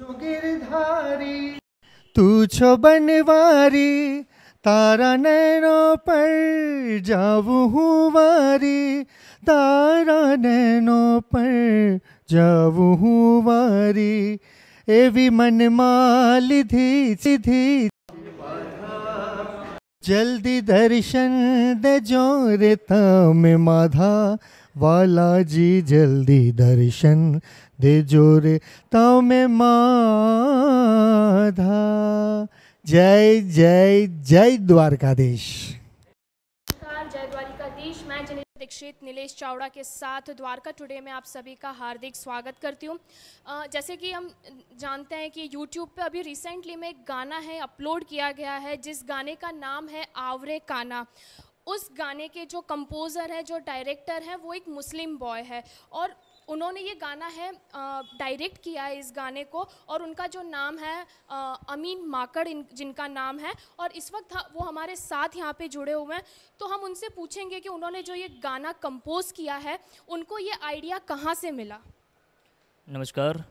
छो गिरधारी तू छो बनवारी तारा नैनों पर जाऊँ हूँ वारी तारा नैनों पर जाऊँ हूँ वारी एवी मन मालिधी सीधी जल्दी दर्शन दे जो रेता में माधा वाला जी जल्दी दर्शन दे जो रेता में माधा जय जय जय द्वारकाधीश दीक्षित नीलेश चावड़ा के साथ द्वारका टुडे में आप सभी का हार्दिक स्वागत करती हूँ जैसे कि हम जानते हैं कि यूट्यूब पे अभी रिसेंटली में एक गाना है अपलोड किया गया है जिस गाने का नाम है आवरे काना उस गाने के जो कंपोज़र है जो डायरेक्टर है वो एक मुस्लिम बॉय है और उन्होंने ये गाना है डायरेक्ट किया है इस गाने को और उनका जो नाम है अमीन माकड़ इन जिनका नाम है और इस वक्त वो हमारे साथ यहाँ पे जुड़े हुए हैं तो हम उनसे पूछेंगे कि उन्होंने जो ये गाना कंपोज किया है उनको ये आइडिया कहाँ से मिला नमस्कार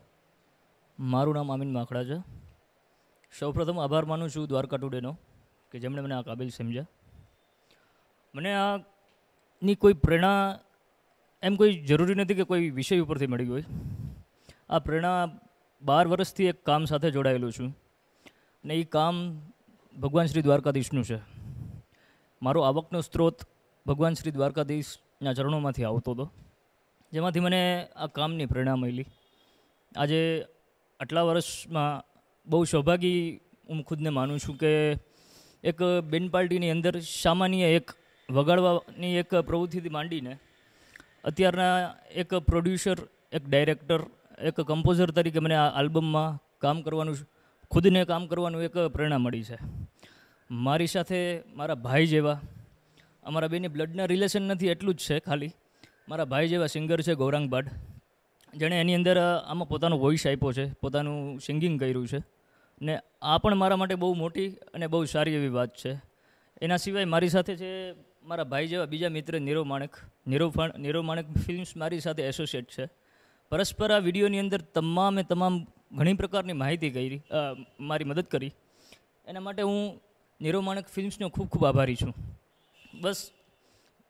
मारू नाम अमीन આમીન सौ प्रथम आभार मानु छू द्वारका टूडे ટુડેનો કે જેમણે મને આ काबिल समझा मैंने આની कोई प्रेरणा એમ કોઈ જરૂરી નથી કે કોઈ વિષય ઉપરથી મળી હોય આ પ્રેરણા બાર વર્ષથી એક કામ સાથે જોડાયેલું છું ને એ કામ ભગવાન શ્રી દ્વારકાધીશનું છે મારો આવકનો સ્ત્રોત ભગવાન શ્રી દ્વારકાધીશના ચરણોમાંથી આવતો હતો જેમાંથી મને આ કામની પ્રેરણા મળી આજે આટલા વર્ષમાં બહુ સૌભાગી હું ખુદને માનું છું કે એક બેન પાર્ટીની અંદર સામાન્ય એક વગાડવાની એક પ્રવૃત્તિથી માંડીને અત્યારના એક પ્રોડ્યુસર એક ડાયરેક્ટર એક કમ્પોઝર તરીકે મને આ આલ્બમમાં કામ કરવાનું ખુદને કામ કરવાનું એક પ્રેરણા મળી છે મારી સાથે મારા ભાઈ જેવા અમારા બેની બ્લડના રિલેશન નથી એટલું જ છે ખાલી મારા ભાઈ જેવા સિંગર છે ગૌરાંગ બાડ જેણે એની અંદર આમાં પોતાનો વોઇસ આપ્યો છે પોતાનું સિંગિંગ કર્યું છે ને આ પણ મારા માટે બહુ મોટી અને બહુ સારી એવી વાત છે એના સિવાય મારી સાથે જે મારા ભાઈ જેવા બીજા મિત્ર નીરવ માણેક નિરૂપણ નીરવ માણેક ફિલ્મ્સ મારી સાથે એસોસિએટ છે પરસ્પર આ વિડીયોની અંદર તમામે તમામ ઘણી પ્રકારની માહિતી કરી મારી મદદ કરી એના માટે હું નીરવ માણેક ફિલ્મ્સનો ખૂબ ખૂબ આભારી છું બસ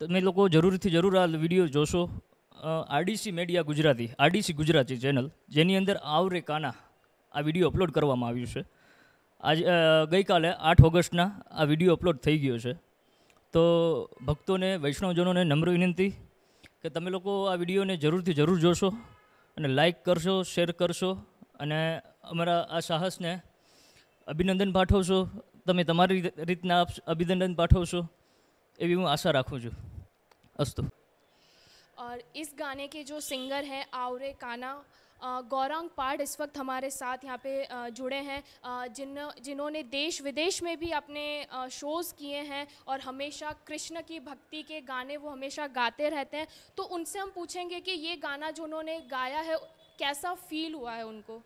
તમે લોકો જરૂરથી જરૂર આ વિડીયો જોશો RDC media Gujarati RDC Gujarati channel જેની અંદર આવરે કાના આ વિડીયો અપલોડ કરવામાં આવ્યું છે આજે ગઈકાલે આઠ ઓગસ્ટના આ વિડીયો અપલોડ થઈ ગયો છે તો ભક્તોને વૈષ્ણવજનોને નમ્ર વિનંતી કે તમે લોકો આ વિડીયોને જરૂરથી જરૂર જોશો અને લાઈક કરશો શેર કરશો અને અમારા આ સાહસને અભિનંદન પાઠવશો તમે તમારી રીતના અભિનંદન પાઠવશો એવી હું આશા રાખું છું અસ્તુ और इस गाने के जो सिंगर हैं आवरे काना गौरांग पाड़ इस वक्त हमारे साथ यहाँ पे जुड़े हैं जिन जिन्होंने देश विदेश में भी अपने शोज़ किए हैं और हमेशा कृष्ण की भक्ति के गाने वो हमेशा गाते रहते हैं तो उनसे हम पूछेंगे कि ये गाना जो उन्होंने गाया है कैसा फील हुआ है उनको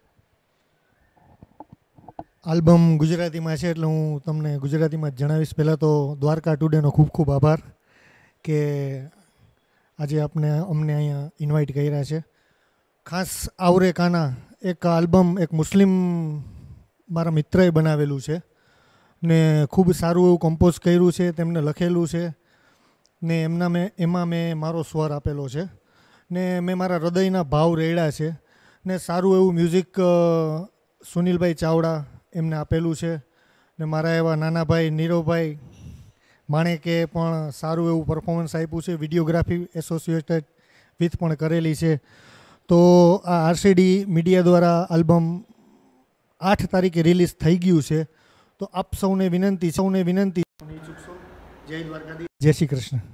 આલ્બમ ગુજરાતીમાં છે એટલે હું તમને ગુજરાતીમાં पहला જણાવીશ પહેલાં તો દ્વારકા ટુડેનો ખૂબ ખૂબ આભાર કે આજે આપને અમને અહીંયા ઇન્વાઇટ કર્યા છે ખાસ આવરે કાના એક આલ્બમ એક મુસ્લિમ મારા મિત્રએ બનાવેલું છે ને ખૂબ સારું એવું કમ્પોઝ કર્યું છે તેમને લખેલું છે ને એમના મેં એમાં મેં મારો સ્વર આપેલો છે ને મેં મારા હૃદયના ભાવ રેડ્યા છે ને સારું એવું મ્યુઝિક સુનિલભાઈ ચાવડા એમને આપેલું છે ને મારા એવા નાનાભાઈ ભાઈ નીરવભાઈ માણેકે પણ સારું એવું પરફોર્મન્સ આપ્યું છે વિડીયોગ્રાફી એસોસિએટેડ વિથ પણ કરેલી છે તો આ આરસીડી મીડિયા દ્વારા આલ્બમ આઠ તારીખે રિલીઝ થઈ ગયું છે તો આપ સૌને વિનંતી સૌને વિનંતી જય દ્વારકાધીશ જય શ્રી કૃષ્ણ